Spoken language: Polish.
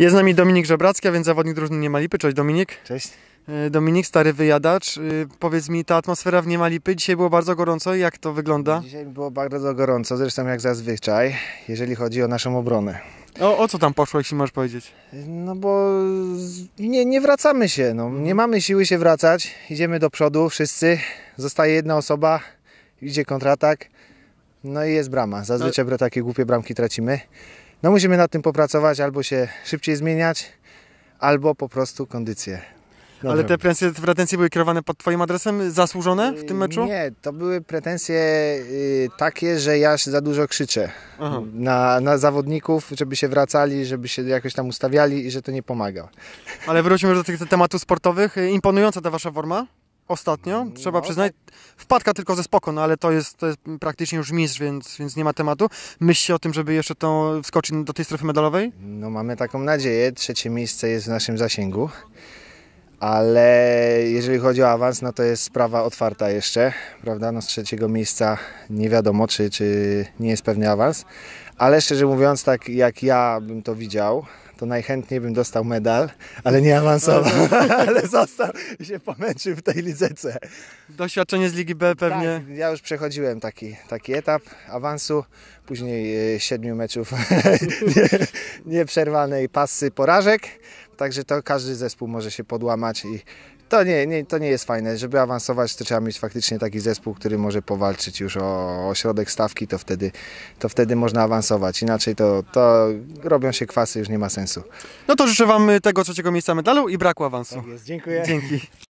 Jest z nami Dominik Żebracki, a więc zawodnik drużyny Niemalipy. Cześć Dominik. Cześć. E, Dominik, stary wyjadacz. E, powiedz mi, ta atmosfera w Niemalipy dzisiaj było bardzo gorąco. Jak to wygląda? Dzisiaj było bardzo gorąco, zresztą jak zazwyczaj, jeżeli chodzi o naszą obronę. O, o co tam poszło, jeśli możesz powiedzieć? No bo nie, nie wracamy się, no. Mhm. nie mamy siły się wracać. Idziemy do przodu wszyscy, zostaje jedna osoba, idzie kontratak, no i jest brama. Zazwyczaj Ale... takie głupie bramki tracimy no musimy nad tym popracować, albo się szybciej zmieniać, albo po prostu kondycję. Dobrze. No Ale te pretensje, te pretensje były kierowane pod Twoim adresem, zasłużone w tym meczu? Nie, to były pretensje y, takie, że ja za dużo krzyczę na, na, zawodników, żeby się wracali, żeby się jakoś tam ustawiali i że to nie pomaga. Ale wróćmy już do tych tematów sportowych. Y, imponująca ta Wasza forma? ostatnio, trzeba no, przyznać. Tak. Wpadka tylko ze spoko, no ale to jest, to jest praktycznie już mistrz, więc, więc nie ma tematu. Myśli o tym, żeby jeszcze tą wskoczyć do tej strefy medalowej? No mamy taką nadzieję. Trzecie miejsce jest w naszym zasięgu. Ale jeżeli chodzi o awans, no to jest sprawa otwarta jeszcze, prawda? No z trzeciego miejsca nie wiadomo, czy, czy nie jest pewny awans. Ale szczerze mówiąc, tak jak ja bym to widział, to najchętniej bym dostał medal, ale nie awansował, ale został i się pomęczył w tej lidze Doświadczenie z Ligi B pewnie. Tak, ja już przechodziłem taki, taki etap awansu, później e, siedmiu meczów nieprzerwanej pasy porażek, także to każdy zespół może się podłamać i to nie, nie, to nie jest fajne. Żeby awansować, to trzeba mieć faktycznie taki zespół, który może powalczyć już o, o środek stawki, to wtedy, to wtedy można awansować. Inaczej to, to robią się kwasy, już nie ma sensu. No to życzę Wam tego trzeciego miejsca medalu i braku awansu. Tak jest, dziękuję. Dzięki.